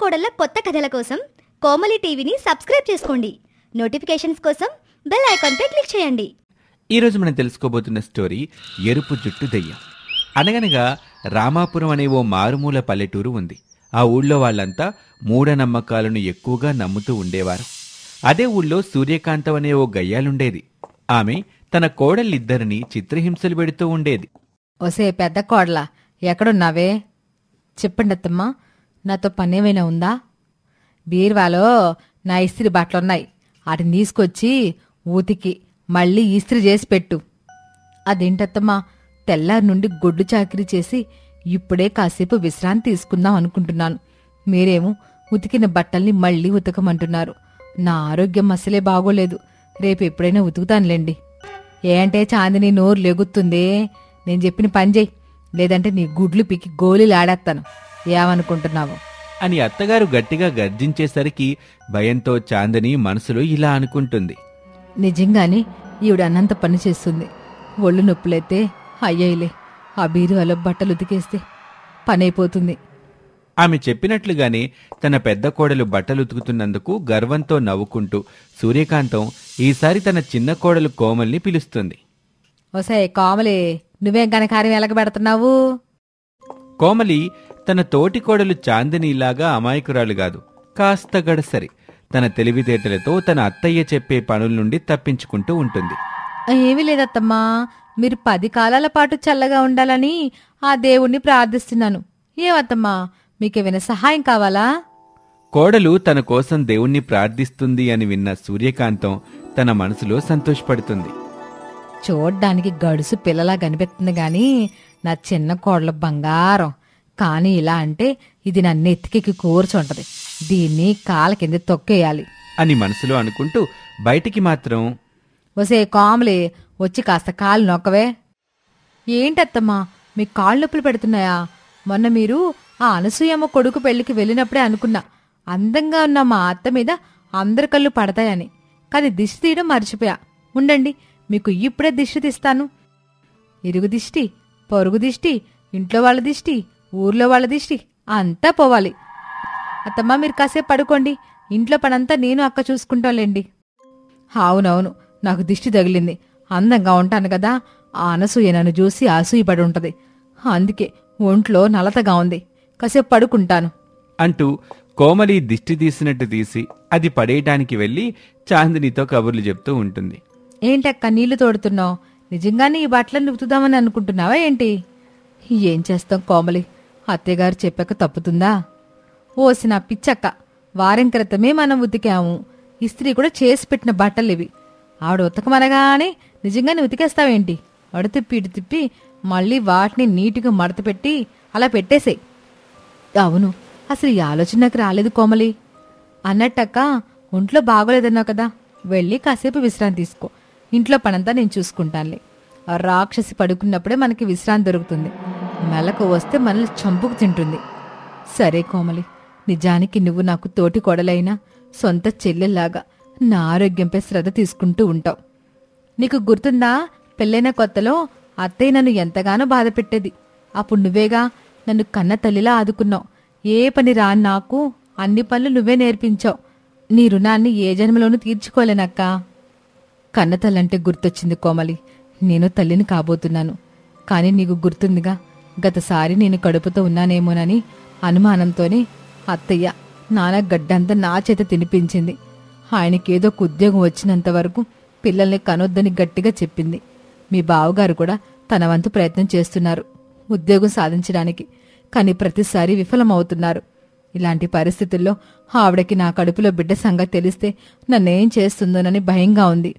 కోడళ్ళ కొత్త కథల కోసం కోమలి టీవీని సబ్స్క్రైబ్ చేసుకోండి నోటిఫికేషన్స్ కోసం బెల్ పై క్లిక్ చేయండి ఈరోజు మనం తెలుసుకోబోతున్న స్టోరీ ఎరుపు జుట్టు దెయ్యం అనగనగా రామాపురం అనే ఓ మారుమూల పల్లెటూరు ఉంది ఆ ఊళ్ళో వాళ్ళంతా మూఢనమ్మకాలను ఎక్కువగా నమ్ముతూ ఉండేవారు అదే ఊళ్ళో సూర్యకాంతం అనే ఓ గయ్యాలుండేది ఆమె తన కోడళ్ళిద్దరిని చిత్రహింసలు పెడుతూ ఉండేది ఒసే పెద్ద కోడలా ఎక్కడున్నావే చెప్పండి అత్తమ్మా నాతో పనేమైనా ఉందా బీర్వాలో నా ఇస్త్రి బట్టలున్నాయి వాటిని తీసుకొచ్చి ఊతికి మళ్ళీ ఇస్త్రి చేసి పెట్టు అదేంటత్తమ్మా తెల్లారి నుండి గొడ్డు చాకరీ చేసి ఇప్పుడే కాసేపు విశ్రాంతి తీసుకుందాం అనుకుంటున్నాను మీరేమో ఉతికిన బట్టల్ని మళ్ళీ ఉతకమంటున్నారు నా ఆరోగ్యం అసలే బాగోలేదు రేపు ఎప్పుడైనా ఉతుకుతానులేండి అంటే చాందిని నోరు లెగుతుందే నేను చెప్పిన పని చేయి లేదంటే నీ గుడ్లు పికి గోళీలు ఆడేస్తాను ఏమనుకుంటున్నావు అని అత్తగారు గట్టిగా గర్జించేసరికి భయంతో చాందని మనసులో ఇలా అనుకుంటుంది నిజంగానే ఈవిడ అన్నంత పని చేస్తుంది ఒళ్ళు నొప్పులైతే అయ్యేలే ఆ బీరువాలో బట్టలు ఉతికేస్తే పనైపోతుంది ఆమె చెప్పినట్లుగానే తన పెద్ద కోడలు బట్టలు ఉతుకుతున్నందుకు గర్వంతో నవ్వుకుంటూ సూర్యకాంతం ఈసారి తన చిన్న కోడలు కోమల్ని పిలుస్తుంది ఒసే కోమలి నువ్వేం ఎలాగ పెడుతున్నావు కోమలి తన తోటి కోడలు చాందినీలాగా అమాయకురాలు కాదు కాస్త గడసరి తన తెలివితేటలతో తన అత్తయ్య చెప్పే పనుల నుండి తప్పించుకుంటూ ఉంటుంది ఏమీ లేదత్తమ్మా మీరు పది కాలాల పాటు చల్లగా ఉండాలని ఆ దేవుణ్ణి ప్రార్థిస్తున్నాను ఏమత్తమ్మా మీకేమైనా సహాయం కావాలా కోడలు తన కోసం దేవుణ్ణి ప్రార్థిస్తుంది అని విన్న సూర్యకాంతం తన మనసులో సంతోషపడుతుంది చూడ్డానికి గడుసు పిల్లలా కనిపెత్తుంది గాని నా చిన్న కోడలు బంగారం కానీ ఇలా అంటే ఇది నన్నెత్తికి కూర్చుంటది దీన్ని కాల కింద తొక్కేయాలి అని మనసులో అనుకుంటూ బయటికి మాత్రం వసే కాములే వచ్చి కాస్త కాలు నొక్కవే ఏంటత్తమ్మా మీ కాళ్ళు నొప్పులు పెడుతున్నాయా మొన్న మీరు ఆ అనసూయమ్మ కొడుకు పెళ్లికి వెళ్ళినప్పుడే అనుకున్నా అందంగా ఉన్న మా అత్త మీద అందరి కళ్ళు పడతాయని కానీ దిష్టి తీయడం మర్చిపోయా ఉండండి మీకు ఇప్పుడే దిష్టి తీస్తాను ఇరుగు దిష్టి పొరుగు దిష్టి ఇంట్లో వాళ్ళ దిష్టి ఊర్లో వాళ్ళ దిష్టి అంతా పోవాలి అత్తమ్మ మీరు కాసేపు పడుకోండి ఇంట్లో పనంతా నేను అక్క చూసుకుంటాలేండి అవునవును నాకు దిష్టి తగిలింది అందంగా ఉంటాను కదా ఆ అనసూయ నన్ను చూసి అసూయపడి ఉంటది అందుకే ఒంట్లో నలతగా ఉంది కాసేపు పడుకుంటాను అంటూ కోమలి దిష్టి తీసినట్టు తీసి అది పడేయటానికి వెళ్ళి చాందినితో కబుర్లు చెప్తూ ఉంటుంది ఏంటక్క నీళ్లు తోడుతున్నావు నిజంగానే ఈ బట్టలను ఉతుదామని అనుకుంటున్నావా ఏంటి ఏం చేస్తాం కోమలి అత్తయ్యగారు చెప్పక తప్పుతుందా ఓసిన పిచ్చక్క వారం క్రితమే మనం ఉతికాము ఇస్త్రీ కూడా చేసి పెట్టిన బట్టలివి ఆవిడ ఉతకమనగానే నిజంగానే ఉతికేస్తావేంటి అడుతిప్పి ఇటు తిప్పి మళ్ళీ వాటిని నీటుగా మడత పెట్టి అలా పెట్టేసే అవును అసలు ఈ ఆలోచన నాకు రాలేదు కోమలి అన్నట్టక్క ఒంట్లో బాగోలేదన్నావు కదా వెళ్ళి కాసేపు విశ్రాంతి తీసుకో ఇంట్లో పనంతా నేను చూసుకుంటానులే రాక్షసి పడుకున్నప్పుడే మనకి విశ్రాంతి దొరుకుతుంది మెలకు వస్తే మనల్ని చంపుకు తింటుంది సరే కోమలి నిజానికి నువ్వు నాకు తోటి కొడలైనా సొంత చెల్లెల్లాగా నా ఆరోగ్యంపై శ్రద్ధ తీసుకుంటూ ఉంటావు నీకు గుర్తుందా పెళ్ళైన కొత్తలో అత్తయ్య నన్ను ఎంతగానో బాధ పెట్టేది అప్పుడు నువ్వేగా నన్ను కన్న తల్లిలా ఆదుకున్నావు ఏ పని రా నాకు అన్ని పనులు నువ్వే నేర్పించావు నీ రుణాన్ని ఏ జన్మలోనూ తీర్చుకోలేనక్క కన్న తల్లంటే గుర్తొచ్చింది కోమలి నేను తల్లిని కాబోతున్నాను కానీ నీకు గుర్తుందిగా గతసారి నేను కడుపుతో ఉన్నానేమోనని అనుమానంతోనే అత్తయ్య నాన్న గడ్డంతా నా చేత తినిపించింది ఆయనకేదో ఒక ఉద్యోగం వచ్చినంత వరకు పిల్లల్ని కనొద్దని గట్టిగా చెప్పింది మీ బావగారు కూడా తన వంతు ప్రయత్నం చేస్తున్నారు ఉద్యోగం సాధించడానికి కానీ ప్రతిసారి విఫలమవుతున్నారు ఇలాంటి పరిస్థితుల్లో ఆవిడకి నా కడుపులో బిడ్డ సంగతి తెలిస్తే నన్నేం చేస్తుందోనని భయంగా ఉంది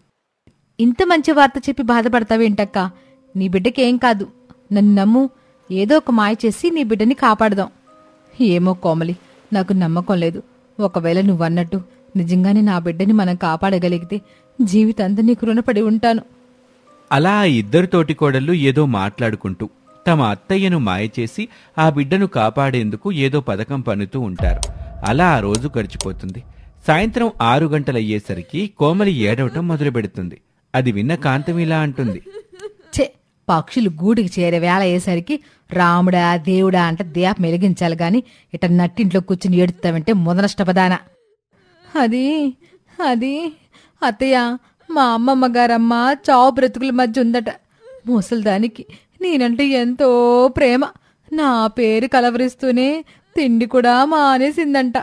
ఇంత మంచి వార్త చెప్పి బాధపడతావేంటక్క నీ బిడ్డకేం కాదు నన్ను నమ్ము ఏదో ఒక మాయ చేసి నీ బిడ్డని కాపాడదాం ఏమో కోమలి నాకు నమ్మకం లేదు ఒకవేళ నువ్వన్నట్టు నిజంగానే నా బిడ్డని మనం కాపాడగలిగితే జీవితాంతా నీకు రుణపడి ఉంటాను అలా ఆ ఇద్దరు తోటి కోడళ్ళు ఏదో మాట్లాడుకుంటూ తమ అత్తయ్యను మాయచేసి ఆ బిడ్డను కాపాడేందుకు ఏదో పథకం పన్నుతూ ఉంటారు అలా ఆ రోజు గడిచిపోతుంది సాయంత్రం ఆరు గంటలయ్యేసరికి కోమలి ఏడవటం మొదలు పెడుతుంది అది విన్న కాంతం ఇలా అంటుంది ఛే పక్షులు గూడికి చేరే వేళ అయ్యేసరికి రాముడా దేవుడా అంటే దేహ మెలిగించాలి గాని ఇట నట్టింట్లో కూర్చుని ఏడుతావంటే మొదనష్టపదాన అది అది అత్తయ్య మా అమ్మమ్మ గారమ్మ చావు బ్రతుకుల మధ్య ఉందట ముసలిదానికి నేనంటే ఎంతో ప్రేమ నా పేరు కలవరిస్తూనే తిండి కూడా మానేసిందంట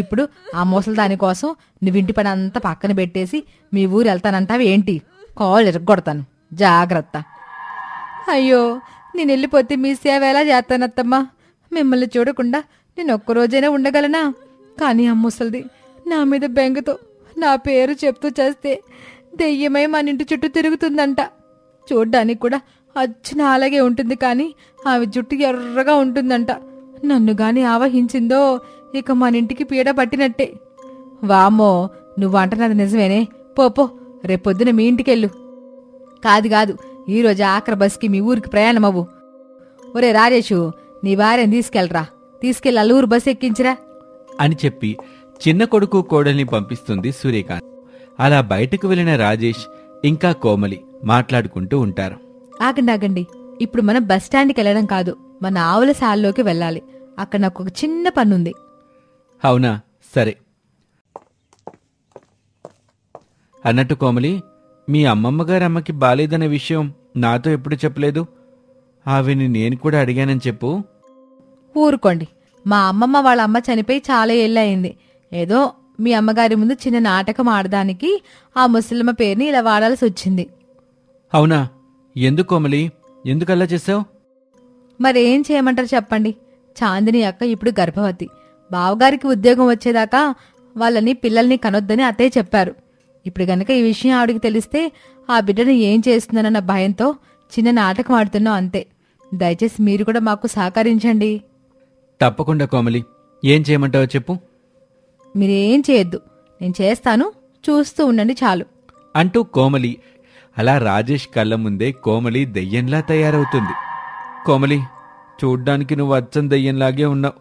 ఇప్పుడు ఆ ముసలిదాని కోసం నువ్వింటి పని అంతా పక్కన పెట్టేసి మీ ఊరు వెళ్తానంటావేంటి కాళ్ళు ఇరగొడతాను జాగ్రత్త అయ్యో నేను వెళ్ళిపోతే మీ సేవ ఎలా చేస్తానత్తమ్మా మిమ్మల్ని చూడకుండా నేను ఒక్కరోజైనా ఉండగలనా కానీ ఆ ముసలిది నా మీద బెంగతో నా పేరు చెప్తూ చేస్తే దెయ్యమై మన ఇంటి చుట్టూ తిరుగుతుందంట చూడ్డానికి కూడా అచ్చిన అలాగే ఉంటుంది కానీ ఆమె జుట్టు ఎర్రగా ఉంటుందంట నన్ను గాని ఆవహించిందో ఇక మన ఇంటికి పీడ పట్టినట్టే వామో నువ్వు అంటున్నది నిజమేనే పోపో రేపొద్దున మీ ఇంటికెళ్ళు కాదు కాదు ఈరోజు ఆఖరి బస్కి మీ ఊరికి ప్రయాణం అవ్వు ఒరే రాజేషు నీ భార్యను తీసుకెళ్ళరా తీసుకెళ్ళి అల్లూరు బస్ ఎక్కించరా అని చెప్పి చిన్న కొడుకు కోడల్ని పంపిస్తుంది సూర్యకాంత్ అలా బయటకు వెళ్లిన రాజేష్ ఇంకా కోమలి మాట్లాడుకుంటూ ఉంటారు ఆగండి ఆగండి ఇప్పుడు మనం బస్ స్టాండ్కి వెళ్ళడం కాదు మన ఆవుల సాల్లోకి వెళ్ళాలి అక్కడ నాకు ఒక చిన్న పనుంది అవునా సరే అన్నట్టు కోమలి మీ అమ్మమ్మగారి అమ్మకి బాలేదనే విషయం నాతో ఎప్పుడు చెప్పలేదు ఆవిని నేను కూడా అడిగానని చెప్పు ఊరుకోండి మా అమ్మమ్మ వాళ్ళ అమ్మ చనిపోయి చాలా ఏళ్ళయింది ఏదో మీ అమ్మగారి ముందు చిన్న నాటకం ఆడడానికి ఆ ముసలిమ్మ పేరుని ఇలా వాడాల్సి వచ్చింది అవునా ఎందుకు ఎందుకల్లా చేసావు మరేం చేయమంటారు చెప్పండి చాందిని అక్క ఇప్పుడు గర్భవతి బావగారికి ఉద్యోగం వచ్చేదాకా వాళ్ళని పిల్లల్ని కనొద్దని అతే చెప్పారు ఇప్పుడు గనక ఈ విషయం ఆవిడికి తెలిస్తే ఆ బిడ్డను ఏం చేస్తుందనన్న భయంతో చిన్న నాటకం ఆడుతున్నాం అంతే దయచేసి మీరు కూడా మాకు సహకరించండి తప్పకుండా కోమలి ఏం చేయమంటావో చెప్పు మీరేం చేయొద్దు నేను చేస్తాను చూస్తూ ఉండండి చాలు అంటూ కోమలి అలా రాజేష్ కళ్ళ ముందే కోమలి దెయ్యంలా తయారవుతుంది కోమలి చూడ్డానికి నువ్వు అచ్చం దెయ్యంలాగే ఉన్నావు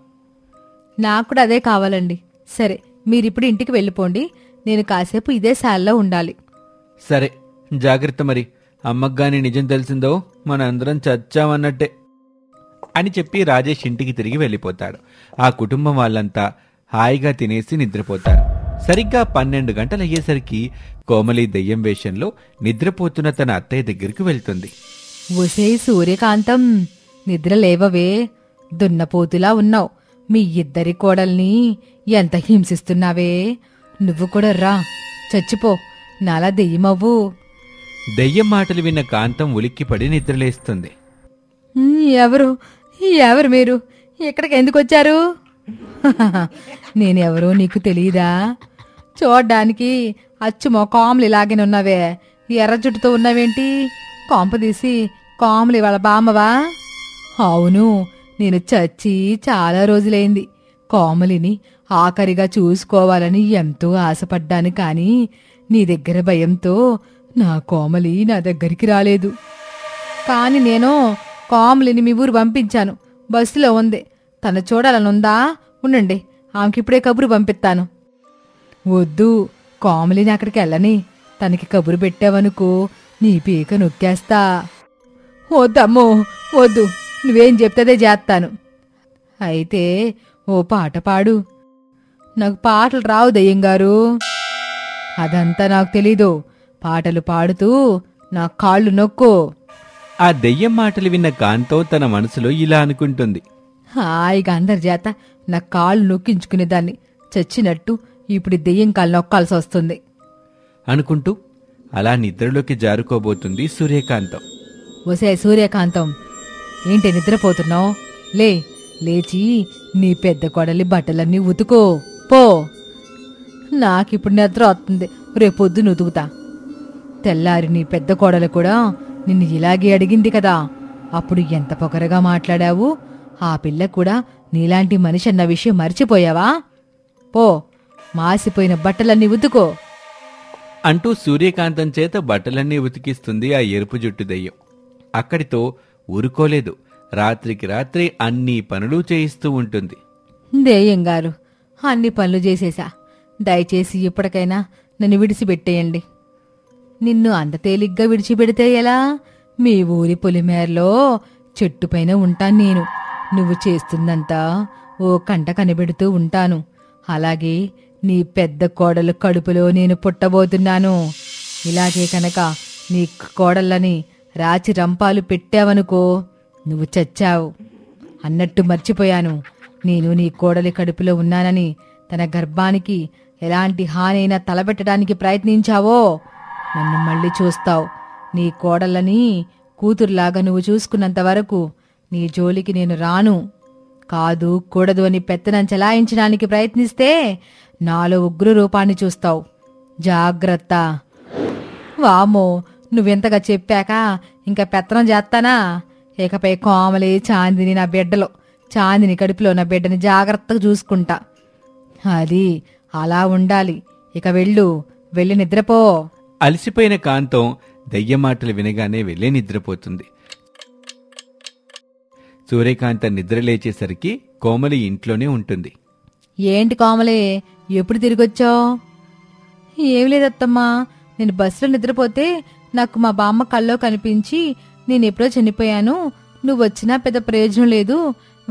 నాకు కూడా అదే కావాలండి సరే మీరిప్పుడు ఇంటికి వెళ్ళిపోండి నేను కాసేపు ఇదే శాల్లో ఉండాలి సరే జాగ్రత్త మరి అమ్మగ్గాని నిజం తెలిసిందో అందరం చచ్చామన్నట్టే అని చెప్పి రాజేష్ ఇంటికి తిరిగి వెళ్ళిపోతాడు ఆ కుటుంబం వాళ్ళంతా హాయిగా తినేసి నిద్రపోతారు సరిగ్గా పన్నెండు గంటలయ్యేసరికి కోమలి దెయ్యం వేషంలో నిద్రపోతున్న తన అత్తయ్య దగ్గరికి వెళ్తుంది ఒసే సూర్యకాంతం నిద్ర లేవవే దున్నపోతులా ఉన్నావు మీ ఇద్దరి కోడల్ని ఎంత హింసిస్తున్నావే నువ్వు కూడా రా చచ్చిపో నాలా దెయ్యమవ్వు దెయ్యం మాటలు విన్న కాంతం ఉలిక్కిపడి నిద్రలేస్తుంది ఎవరు ఎవరు మీరు ఇక్కడికి ఎందుకు వచ్చారు నేనెవరో నీకు తెలియదా చూడ్డానికి అచ్చు మొకాములు ఉన్నావే ఎర్ర జుట్టుతో ఉన్నావేంటి తీసి కాములు ఇవాళ బామ్మవా అవును నేను చచ్చి చాలా రోజులైంది కోమలిని ఆఖరిగా చూసుకోవాలని ఎంతో ఆశపడ్డాను కానీ నీ దగ్గర భయంతో నా కోమలి నా దగ్గరికి రాలేదు కాని నేను కోమలిని మీ ఊరు పంపించాను బస్సులో ఉంది తన చూడాలనుందా ఉండండి ఆమెకిప్పుడే కబురు పంపిస్తాను వద్దు కోమలిని అక్కడికి వెళ్ళని తనకి కబురు పెట్టావనుకో నీ పీక నొక్కేస్తా వద్దమ్మో వద్దు నువ్వేం చెప్తే చేస్తాను అయితే ఓ పాట పాడు నాకు పాటలు రావు గారు అదంతా నాకు తెలీదు పాటలు పాడుతూ నా కాళ్ళు నొక్కు ఆ దెయ్యం మాటలు విన్న కాంతో తన మనసులో ఇలా అనుకుంటుంది హాయిగా అందరి చేత నా కాళ్ళు నొక్కించుకునేదాన్ని చచ్చినట్టు ఇప్పుడు దెయ్యం కాళ్ళు నొక్కాల్సి వస్తుంది అనుకుంటూ అలా నిద్రలోకి జారుకోబోతుంది సూర్యకాంతం ఒసే సూర్యకాంతం ఏంటి నిద్రపోతున్నావు లే లేచి నీ పెద్ద కొడలి బట్టలన్నీ ఉతుకో పో నాకిప్పుడు నిద్ర వస్తుంది రేపొద్దు నుదుగుతా తెల్లారి నీ పెద్ద కోడలు కూడా నిన్ను ఇలాగే అడిగింది కదా అప్పుడు ఎంత పొగరగా మాట్లాడావు ఆ పిల్ల కూడా నీలాంటి మనిషి అన్న విషయం మర్చిపోయావా పో మాసిపోయిన బట్టలన్నీ ఉతుకో అంటూ సూర్యకాంతం చేత బట్టలన్నీ ఉతికిస్తుంది ఆ ఎరుపు జుట్టు దెయ్యం అక్కడితో ఊరుకోలేదు రాత్రికి రాత్రి అన్ని పనులు చేయిస్తూ ఉంటుంది దెయ్యం గారు అన్ని పనులు చేసేశా దయచేసి ఇప్పటికైనా నన్ను విడిచిపెట్టేయండి నిన్ను అంత తేలిగ్గా విడిచిపెడితే ఎలా మీ ఊరి పొలిమేరలో చెట్టుపైన ఉంటాను నేను నువ్వు చేస్తుందంతా ఓ కంట కనిపెడుతూ ఉంటాను అలాగే నీ పెద్ద కోడలు కడుపులో నేను పుట్టబోతున్నాను ఇలాగే కనుక నీ కోడళ్ళని రాచి రంపాలు పెట్టావనుకో నువ్వు చచ్చావు అన్నట్టు మర్చిపోయాను నేను నీ కోడలి కడుపులో ఉన్నానని తన గర్భానికి ఎలాంటి హానైనా తలబెట్టడానికి ప్రయత్నించావో నన్ను మళ్ళీ చూస్తావు నీ కోడళ్ళని కూతురులాగా నువ్వు చూసుకున్నంత వరకు నీ జోలికి నేను రాను కాదు కూడదు అని పెత్తనం చెలాయించడానికి ప్రయత్నిస్తే నాలో ఉగ్ర రూపాన్ని చూస్తావు జాగ్రత్త వామో నువ్వెంతగా చెప్పాక ఇంకా పెత్తనం చేస్తానా ఇకపై కోమలి చాందిని నా బిడ్డలు చాందిని కడుపులో నా బిడ్డని జాగ్రత్తగా చూసుకుంటా అది అలా ఉండాలి ఇక వెళ్ళు వెళ్ళి నిద్రపో అలసిపోయిన కాంతం దయ్యమాటలు వినగానే వెళ్ళి నిద్రపోతుంది సూర్యకాంత నిద్రలేచేసరికి కోమలి ఇంట్లోనే ఉంటుంది ఏంటి కోమలి ఎప్పుడు తిరిగొచ్చావు ఏమి లేదత్తమ్మా నేను బస్సులో నిద్రపోతే నాకు మా బామ్మ కల్లో కనిపించి నేను ఎప్పుడో చనిపోయాను నువ్వు వచ్చినా పెద్ద ప్రయోజనం లేదు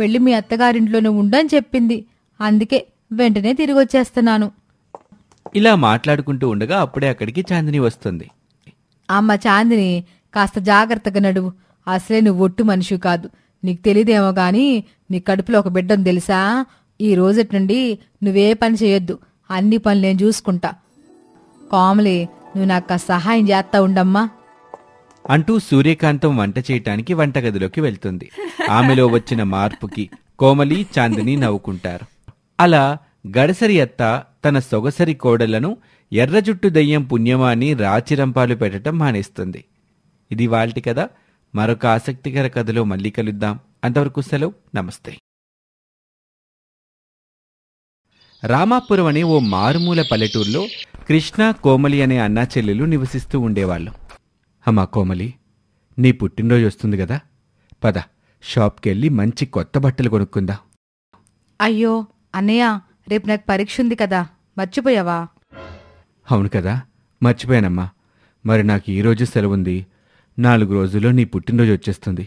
వెళ్ళి మీ అత్తగారింట్లోనే ఉండని చెప్పింది అందుకే వెంటనే తిరిగి వచ్చేస్తున్నాను ఇలా మాట్లాడుకుంటూ ఉండగా అప్పుడే అక్కడికి చాందిని వస్తుంది అమ్మ చాందిని కాస్త జాగ్రత్తగా నడువు అసలే నువ్వు ఒట్టు మనిషి కాదు నీకు తెలియదేమో గాని నీ కడుపులో ఒక బిడ్డను తెలుసా ఈ రోజటి నుండి నువ్వే పని చేయొద్దు అన్ని పనులు నేను చూసుకుంటా కోమలి నువ్వు నాకు సహాయం చేస్తా ఉండమ్మా అంటూ సూర్యకాంతం వంట చేయటానికి వంటగదిలోకి వెళ్తుంది ఆమెలో వచ్చిన మార్పుకి కోమలి చాందిని నవ్వుకుంటారు అలా గడసరి అత్త తన సొగసరి కోడలను ఎర్ర జుట్టు దయ్యం పుణ్యమా అని రాచిరంపాలు పెట్టడం మానేస్తుంది ఇది వాళ్ళటి కదా మరొక ఆసక్తికర కథలో మళ్ళీ కలుద్దాం అంతవరకు సెలవు నమస్తే రామాపురం అనే ఓ మారుమూల పల్లెటూరులో కృష్ణ కోమలి అనే అన్నా చెల్లెలు నివసిస్తూ ఉండేవాళ్ళు అమ్మా కోమలి నీ పుట్టినరోజు వస్తుంది కదా పద షాప్కెళ్ళి మంచి కొత్త బట్టలు కొనుక్కుందా అయ్యో అన్నయ్య రేపు నాకు పరీక్ష ఉంది కదా మర్చిపోయావా అవును కదా మర్చిపోయానమ్మా మరి నాకు ఈరోజు సెలవు ఉంది నాలుగు రోజుల్లో నీ పుట్టినరోజు వచ్చేస్తుంది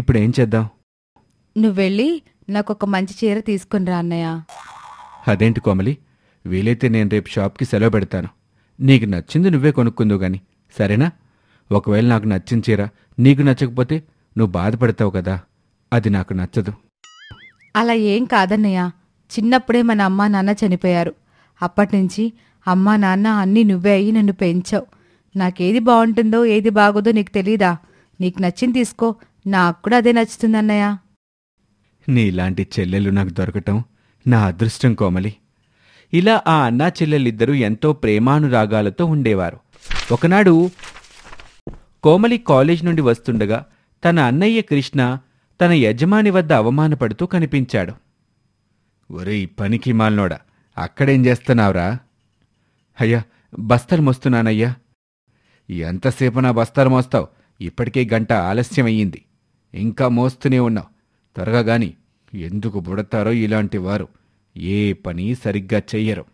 ఇప్పుడు ఏం చేద్దాం నువ్వెళ్ళి నాకు ఒక మంచి చీర తీసుకునిరా అన్నయ్య అదేంటి కోమలి వీలైతే నేను రేపు షాప్కి సెలవు పెడతాను నీకు నచ్చింది నువ్వే కొనుక్కుందో గాని సరేనా ఒకవేళ నాకు నచ్చిన చీర నీకు నచ్చకపోతే నువ్వు బాధపడతావు కదా అది నాకు నచ్చదు అలా ఏం కాదన్నయ్య చిన్నప్పుడే మన అమ్మా నాన్న చనిపోయారు అప్పటినుంచి అమ్మా నాన్న అన్నీ నువ్వే అయ్యి నన్ను పెంచావు నాకేది బాగుంటుందో ఏది బాగోదో నీకు తెలీదా నీకు నచ్చింది తీసుకో నాకు కూడా అదే నచ్చుతుందన్నయ్య నీలాంటి చెల్లెలు నాకు దొరకటం నా అదృష్టం కోమలి ఇలా ఆ అన్నా చెల్లెలిద్దరూ ఎంతో ప్రేమానురాగాలతో ఉండేవారు ఒకనాడు కోమలి కాలేజ్ నుండి వస్తుండగా తన అన్నయ్య కృష్ణ తన యజమాని వద్ద అవమానపడుతూ కనిపించాడు ఒరే పనికి మాల్నోడా అక్కడేం చేస్తున్నావురా అయ్యా బస్తలు మోస్తున్నానయ్యా ఎంతసేపు నా బస్తాలు మోస్తావు ఇప్పటికే గంట ఆలస్యమయ్యింది ఇంకా మోస్తూనే ఉన్నావు త్వరగా గాని ఎందుకు బుడతారో ఇలాంటి వారు ఏ పని సరిగ్గా చెయ్యరు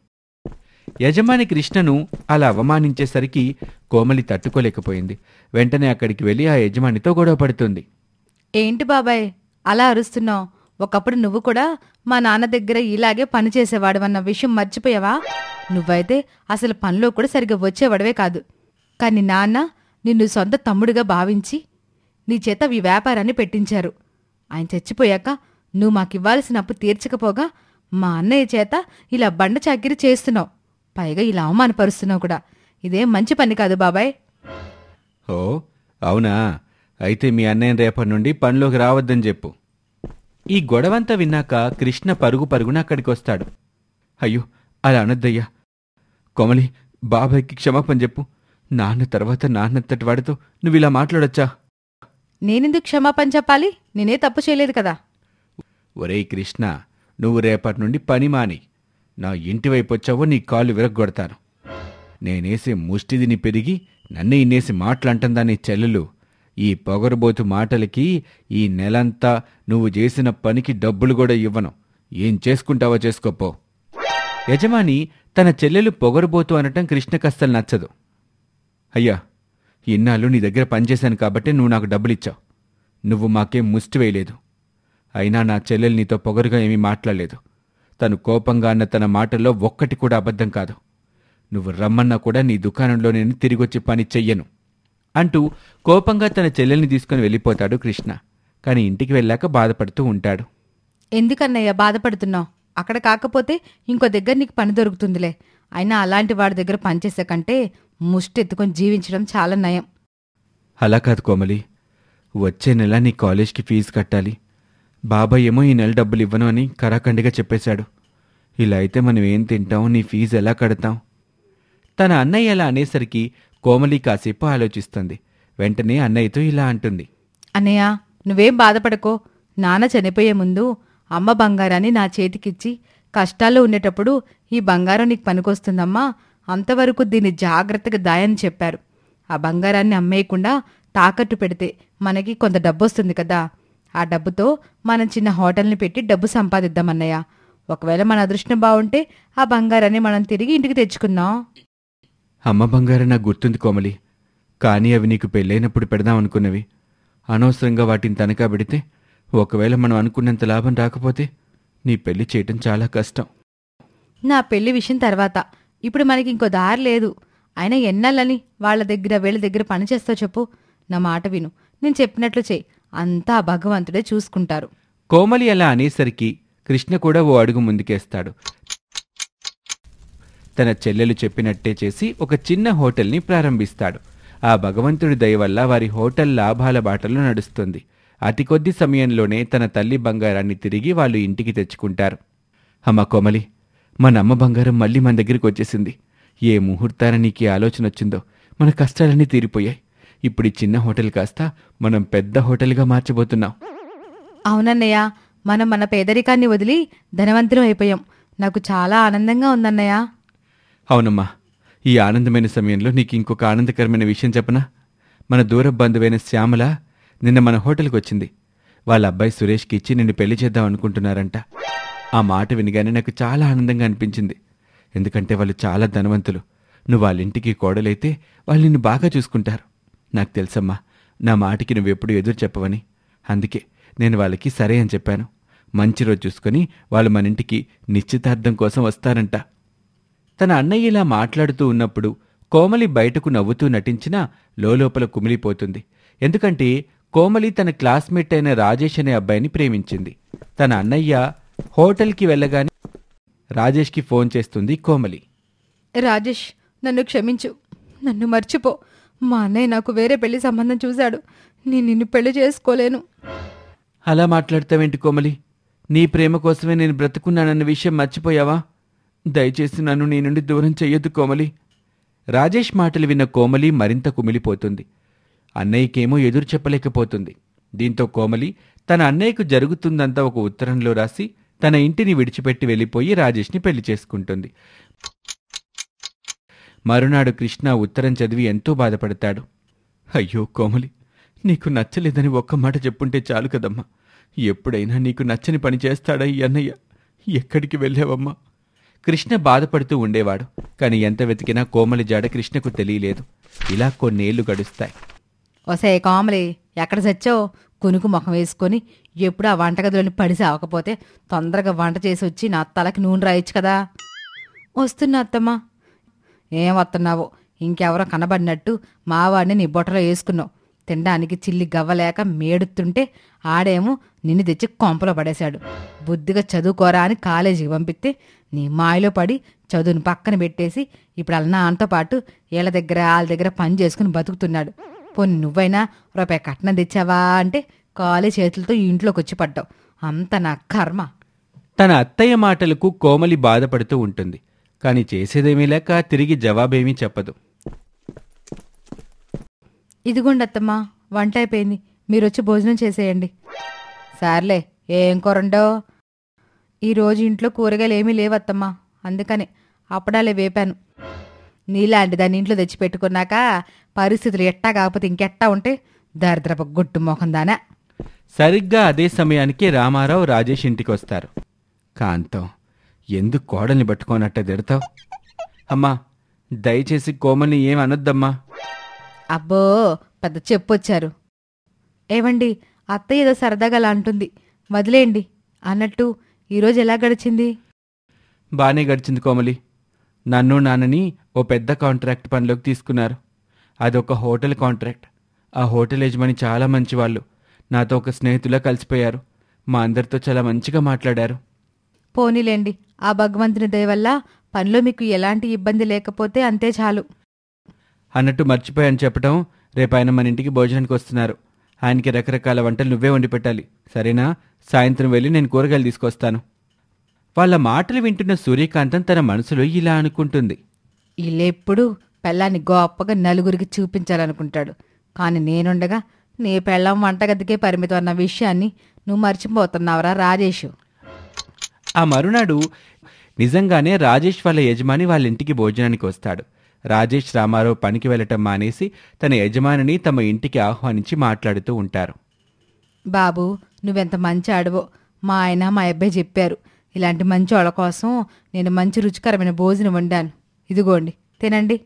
యజమాని కృష్ణను అలా అవమానించేసరికి కోమలి తట్టుకోలేకపోయింది వెంటనే అక్కడికి వెళ్ళి ఆ యజమానితో గొడవ పడుతుంది ఏంటి బాబాయ్ అలా అరుస్తున్నావు ఒకప్పుడు నువ్వు కూడా మా నాన్న దగ్గర ఇలాగే పనిచేసేవాడు అన్న విషయం మర్చిపోయావా నువ్వైతే అసలు పనిలో కూడా సరిగ్గా వచ్చేవాడవే కాదు కానీ నాన్న నిన్ను సొంత తమ్ముడిగా భావించి నీ చేత ఈ వ్యాపారాన్ని పెట్టించారు ఆయన చచ్చిపోయాక నువ్వు మాకివ్వాల్సిన అప్పు తీర్చకపోగా మా అన్నయ్య చేత ఇలా బండ చాకిరి చేస్తున్నావు పైగా ఇలా అవమానపరుస్తున్నావు కూడా ఇదేం మంచి పని కాదు బాబాయ్ ఓ అవునా అయితే మీ అన్నయ్య రేపటి నుండి పనిలోకి రావద్దని చెప్పు ఈ గొడవంతా విన్నాక కృష్ణ పరుగు పరుగున అక్కడికి వస్తాడు అయ్యో అలా అనద్దయ్యా కొమలి బాబాయ్కి క్షమాపణ చెప్పు నాన్న తర్వాత నాన్నంతటి వాడితో నువ్వు ఇలా మాట్లాడొచ్చా నేనెందుకు క్షమాపణ చెప్పాలి నేనే తప్పు చేయలేదు కదా ఒరేయ్ కృష్ణ నువ్వు రేపటి నుండి పని మాని నా ఇంటి వైపు వచ్చావో నీ కాళ్ళు విరగొడతాను నేనేసి ముష్టిదిని పెరిగి నన్ను ఇన్నేసి మాటలంటందాని చెల్లెలు ఈ పొగరబోతు మాటలకి ఈ నెలంతా నువ్వు చేసిన పనికి డబ్బులు కూడా ఇవ్వను ఏం చేసుకుంటావో చేసుకోపో యజమాని తన చెల్లెలు పొగరబోతు అనటం కృష్ణకస్తలు నచ్చదు అయ్యా ఇన్నాళ్ళు నీ దగ్గర పనిచేశాను కాబట్టి నువ్వు నాకు డబ్బులిచ్చావు నువ్వు మాకేం ముష్టి వేయలేదు అయినా నా చెల్లెలు నీతో పొగరుగా ఏమీ మాట్లాడలేదు తను కోపంగా అన్న తన మాటల్లో ఒక్కటి కూడా అబద్ధం కాదు నువ్వు రమ్మన్నా కూడా నీ దుకాణంలో నేను తిరిగొచ్చి పని చెయ్యను అంటూ కోపంగా తన చెల్లెల్ని తీసుకుని వెళ్ళిపోతాడు కృష్ణ కానీ ఇంటికి వెళ్ళాక బాధపడుతూ ఉంటాడు ఎందుకన్నయ్య బాధపడుతున్నావు అక్కడ కాకపోతే ఇంకో దగ్గర నీకు పని దొరుకుతుందిలే అయినా అలాంటి వాడి దగ్గర పనిచేసే కంటే ముష్టెత్తుకొని జీవించడం చాలా నయం అలా కాదు కోమలి వచ్చే నెల నీ కాలేజ్కి ఫీజు కట్టాలి బాబాయ్ ఏమో ఈ నెల డబ్బులు ఇవ్వను అని కరాఖండిగా చెప్పేశాడు ఇలా అయితే మనం ఏం తింటాం నీ ఫీజు ఎలా కడతాం తన అన్నయ్య అనేసరికి కోమలి కాసేపు ఆలోచిస్తుంది వెంటనే అన్నయ్యతో ఇలా అంటుంది అన్నయ్య నువ్వేం బాధపడకో నాన్న చనిపోయే ముందు అమ్మ బంగారాన్ని నా చేతికిచ్చి కష్టాల్లో ఉండేటప్పుడు ఈ బంగారం నీకు పనికొస్తుందమ్మా అంతవరకు దీన్ని జాగ్రత్తగా దాయని చెప్పారు ఆ బంగారాన్ని అమ్మేయకుండా తాకట్టు పెడితే మనకి కొంత డబ్బు వస్తుంది కదా ఆ డబ్బుతో మనం చిన్న హోటల్ని పెట్టి డబ్బు సంపాదిద్దామన్నయ్య ఒకవేళ మన అదృష్టం బాగుంటే ఆ బంగారాన్ని మనం తిరిగి ఇంటికి తెచ్చుకుందాం అమ్మ బంగారం నాకు గుర్తుంది కోమలి కానీ అవి నీకు పెళ్ళైనప్పుడు పెడదాం అనుకున్నవి అనవసరంగా వాటిని తనఖా పెడితే ఒకవేళ మనం అనుకున్నంత లాభం రాకపోతే నీ పెళ్లి చేయటం చాలా కష్టం నా పెళ్లి విషయం తర్వాత ఇప్పుడు మనకి ఇంకో దారి లేదు అయినా ఎన్నాళ్ళని వాళ్ళ దగ్గర వీళ్ళ దగ్గర పని చేస్తావు చెప్పు నా మాట విను నేను చెప్పినట్లు చేయి అంతా భగవంతుడే చూసుకుంటారు కోమలి అలా అనేసరికి కృష్ణ కూడా ఓ అడుగు ముందుకేస్తాడు తన చెల్లెలు చెప్పినట్టే చేసి ఒక చిన్న హోటల్ని ప్రారంభిస్తాడు ఆ భగవంతుడి దయ వల్ల వారి హోటల్ లాభాల బాటలో నడుస్తుంది అతి కొద్ది సమయంలోనే తన తల్లి బంగారాన్ని తిరిగి వాళ్ళు ఇంటికి తెచ్చుకుంటారు అమ్మ కోమలి మన అమ్మ బంగారం మళ్ళీ మన దగ్గరికి వచ్చేసింది ఏ ముహూర్తాన నీకు ఆలోచన వచ్చిందో మన కష్టాలన్నీ తీరిపోయాయి ఇప్పుడు ఈ చిన్న హోటల్ కాస్త మనం పెద్ద హోటల్గా మార్చబోతున్నాం అవునన్నయ్య మనం మన పేదరికాన్ని వదిలి ధనవంతులం అయిపోయాం నాకు చాలా ఆనందంగా ఉందన్నయ్యా అవునమ్మా ఈ ఆనందమైన సమయంలో నీకు ఇంకొక ఆనందకరమైన విషయం చెప్పనా మన దూర బంధువైన శ్యామల నిన్న మన హోటల్కి వచ్చింది వాళ్ళ అబ్బాయి సురేష్కి ఇచ్చి నిన్ను పెళ్లి చేద్దాం అనుకుంటున్నారంట ఆ మాట వినగానే నాకు చాలా ఆనందంగా అనిపించింది ఎందుకంటే వాళ్ళు చాలా ధనవంతులు నువ్వు వాళ్ళింటికి కోడలైతే వాళ్ళు నిన్ను బాగా చూసుకుంటారు నాకు తెలుసమ్మా నా మాటకి నువ్వెప్పుడు ఎదురు చెప్పవని అందుకే నేను వాళ్ళకి సరే అని చెప్పాను మంచి రోజు చూసుకొని వాళ్ళు మన ఇంటికి నిశ్చితార్థం కోసం వస్తారంట తన అన్నయ్య ఇలా మాట్లాడుతూ ఉన్నప్పుడు కోమలి బయటకు నవ్వుతూ నటించినా లోపల కుమిలిపోతుంది ఎందుకంటే కోమలి తన క్లాస్మేట్ అయిన రాజేష్ అనే అబ్బాయిని ప్రేమించింది తన అన్నయ్య హోటల్కి వెళ్ళగానే రాజేష్కి ఫోన్ చేస్తుంది కోమలి రాజేష్ నన్ను క్షమించు నన్ను మర్చిపో మా అన్నయ్య నాకు వేరే పెళ్లి సంబంధం చూశాడు నేను నిన్ను పెళ్లి చేసుకోలేను అలా మాట్లాడతావేంటి కోమలి నీ ప్రేమ కోసమే నేను బ్రతుకున్నానన్న విషయం మర్చిపోయావా దయచేసి నన్ను నీ నుండి దూరం చెయ్యొద్దు కోమలి రాజేష్ మాటలు విన్న కోమలి మరింత కుమిలిపోతుంది అన్నయ్యకేమో ఎదురు చెప్పలేకపోతుంది దీంతో కోమలి తన అన్నయ్యకు జరుగుతుందంతా ఒక ఉత్తరంలో రాసి తన ఇంటిని విడిచిపెట్టి వెళ్ళిపోయి రాజేష్ని పెళ్లి చేసుకుంటుంది మరునాడు కృష్ణ ఉత్తరం చదివి ఎంతో బాధపడతాడు అయ్యో కోమలి నీకు నచ్చలేదని ఒక్క మాట చెప్పుంటే చాలు కదమ్మా ఎప్పుడైనా నీకు నచ్చని పని చేస్తాడా ఈ అన్నయ్య ఎక్కడికి వెళ్ళావమ్మా కృష్ణ బాధపడుతూ ఉండేవాడు కాని ఎంత వెతికినా కోమలి జాడ కృష్ణకు తెలియలేదు ఇలా కొన్నేళ్లు గడుస్తాయి ఒసే కోమలి ఎక్కడ చచ్చో కునుకు ముఖం వేసుకొని ఎప్పుడు ఆ వంటగదిలోని పడి అవకపోతే తొందరగా వంట చేసి వచ్చి నా తలకి నూనె రాయొచ్చు కదా వస్తున్నా అత్తమ్మా ఏం వస్తున్నావో ఇంకెవరో కనబడినట్టు మావాడిని నీ బొట్టలో వేసుకున్నావు తినడానికి చిల్లి గవ్వలేక మేడుతుంటే ఆడేమో నిన్ను తెచ్చి కొంపలో పడేశాడు బుద్ధిగా చదువుకోరా అని కాలేజీకి పంపిస్తే నీ మాయలో పడి చదువును పక్కన పెట్టేసి ఇప్పుడు వాళ్ళ అంతో పాటు వీళ్ళ దగ్గర వాళ్ళ దగ్గర పని చేసుకుని బతుకుతున్నాడు పోనీ నువ్వైనా రూపాయి కట్నం తెచ్చావా అంటే కాలే చేతులతో ఇంట్లోకి వచ్చి పడ్డావు అంత నా కర్మ తన అత్తయ్య మాటలకు కోమలి బాధపడుతూ ఉంటుంది కానీ చేసేదేమీ లేక తిరిగి జవాబేమీ చెప్పదు ఇదిగోండి అత్తమ్మా వంట అయిపోయింది మీరొచ్చి భోజనం చేసేయండి సార్లే ఏం కూరండో ఈరోజు ఇంట్లో కూరగాయలు ఏమీ లేవత్తమ్మా అందుకనే అప్పడాలే వేపాను నీలాంటి దాన్ని ఇంట్లో తెచ్చిపెట్టుకున్నాక పరిస్థితులు ఎట్టా కాకపోతే ఇంకెట్టా ఉంటే గుడ్డు గుట్టు మొహందానా సరిగ్గా అదే సమయానికి రామారావు రాజేష్ ఇంటికి వస్తారు కాంతం ఎందుకు కోడల్ని పట్టుకోనట్ట తిడతావు అమ్మా దయచేసి కోమల్ని ఏం అనొద్దమ్మా అబ్బో పెద్ద చెప్పొచ్చారు ఏవండి అత్తయ్య ఏదో సరదాగా అలా అంటుంది వదిలేయండి అన్నట్టు ఈరోజు ఎలా గడిచింది బానే గడిచింది కోమలి నన్ను నాన్నని ఓ పెద్ద కాంట్రాక్ట్ పనిలోకి తీసుకున్నారు అదొక హోటల్ కాంట్రాక్ట్ ఆ హోటల్ యజమాని చాలా మంచివాళ్ళు నాతో ఒక స్నేహితులా కలిసిపోయారు మా అందరితో చాలా మంచిగా మాట్లాడారు పోనీలేండి ఆ భగవంతుని దయ వల్ల పనిలో మీకు ఎలాంటి ఇబ్బంది లేకపోతే అంతే చాలు అన్నట్టు మర్చిపోయాను చెప్పటం రేపు ఆయన మన ఇంటికి భోజనానికి వస్తున్నారు ఆయనకి రకరకాల వంటలు నువ్వే వండి పెట్టాలి సరేనా సాయంత్రం వెళ్ళి నేను కూరగాయలు తీసుకొస్తాను వాళ్ళ మాటలు వింటున్న సూర్యకాంతం తన మనసులో ఇలా అనుకుంటుంది ఇల్లెప్పుడు పెళ్ళాన్ని గొప్పగా నలుగురికి చూపించాలనుకుంటాడు కానీ నేనుండగా నీ పెళ్ళం వంటగదికే పరిమితం అన్న విషయాన్ని నువ్వు మర్చిపోతున్నావురా రాజేష్ ఆ మరునాడు నిజంగానే రాజేష్ వాళ్ళ యజమాని వాళ్ళ ఇంటికి భోజనానికి వస్తాడు రాజేష్ రామారావు పనికి వెళ్లటం మానేసి తన యజమానిని తమ ఇంటికి ఆహ్వానించి మాట్లాడుతూ ఉంటారు బాబు నువ్వెంత మంచి ఆడవో మా ఆయన మా అబ్బాయి చెప్పారు ఇలాంటి మంచి వాళ్ళ కోసం నేను మంచి రుచికరమైన భోజనం వండాను ఇదిగోండి తినండి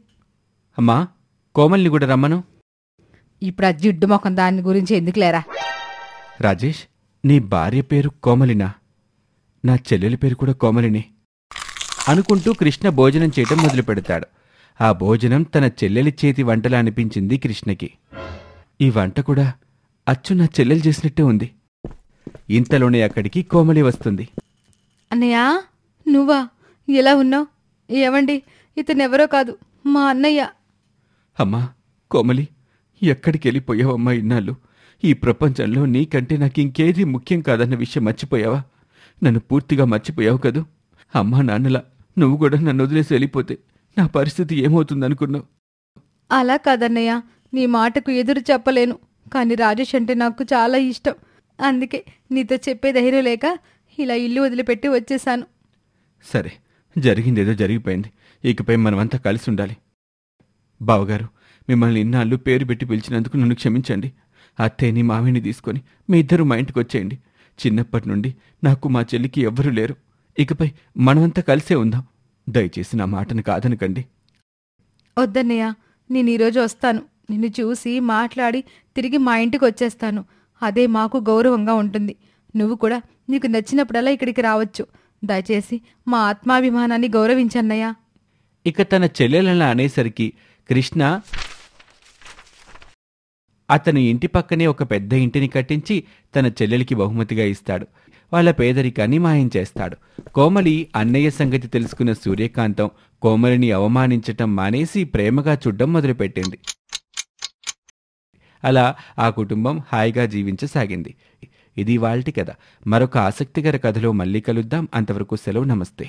అమ్మా కోమల్ని కూడా రమ్మను ఇప్పుడు ఆ జిడ్డు మొఖం దాని గురించి ఎందుకులేరా రాజేష్ నీ భార్య పేరు కోమలినా నా చెల్లెలి పేరు కూడా కోమలిని అనుకుంటూ కృష్ణ భోజనం చేయటం మొదలు పెడతాడు ఆ భోజనం తన చెల్లెలి చేతి వంటలా అనిపించింది కృష్ణకి ఈ వంట కూడా అచ్చు నా చెల్లెలు చేసినట్టే ఉంది ఇంతలోనే అక్కడికి కోమలి వస్తుంది అన్నయ్యా నువ్వా ఎలా ఉన్నావు ఏమండి ఇతనెవరో కాదు మా అన్నయ్య అమ్మా కోమలి ఎక్కడికి వెళ్ళిపోయావమ్మా ఇన్నాళ్ళు ఈ ప్రపంచంలో నీకంటే నాకు ఇంకేదీ ముఖ్యం కాదన్న విషయం మర్చిపోయావా నన్ను పూర్తిగా మర్చిపోయావు కదూ అమ్మా నాన్నలా నువ్వు కూడా నన్ను వదిలేసి వెళ్ళిపోతే నా పరిస్థితి ఏమవుతుందనుకున్నావు అలా కాదన్నయ్య నీ మాటకు ఎదురు చెప్పలేను కానీ రాజేష్ అంటే నాకు చాలా ఇష్టం అందుకే నీతో చెప్పే ధైర్యం లేక ఇలా ఇల్లు వదిలిపెట్టి వచ్చేశాను సరే జరిగిందేదో జరిగిపోయింది ఇకపై మనమంతా కలిసి ఉండాలి బావగారు మిమ్మల్ని ఇన్నాళ్ళు పేరు పెట్టి పిలిచినందుకు నన్ను క్షమించండి అత్తయ్యని మావిని తీసుకొని మీ ఇద్దరు మా ఇంటికి వచ్చేయండి చిన్నప్పటి నుండి నాకు మా చెల్లికి ఎవ్వరూ లేరు ఇకపై మనమంతా కలిసే ఉందాం దయచేసి నా మాటను కాదనకండి వద్దన్నయ్య నేను ఈరోజు వస్తాను నిన్ను చూసి మాట్లాడి తిరిగి మా ఇంటికి వచ్చేస్తాను అదే మాకు గౌరవంగా ఉంటుంది నువ్వు కూడా నీకు నచ్చినప్పుడల్లా ఇక్కడికి రావచ్చు దయచేసి మా ఆత్మాభిమానాన్ని గౌరవించన్నయ్యా ఇక తన చెల్లెలను అనేసరికి కృష్ణ అతను ఇంటి పక్కనే ఒక పెద్ద ఇంటిని కట్టించి తన చెల్లెలికి బహుమతిగా ఇస్తాడు వాళ్ళ పేదరికాన్ని మాయం చేస్తాడు కోమలి అన్నయ్య సంగతి తెలుసుకున్న సూర్యకాంతం కోమలిని అవమానించటం మానేసి ప్రేమగా చూడ్డం మొదలుపెట్టింది అలా ఆ కుటుంబం హాయిగా జీవించసాగింది ఇది వాళ్ళటి కథ మరొక ఆసక్తికర కథలో మళ్ళీ కలుద్దాం అంతవరకు సెలవు నమస్తే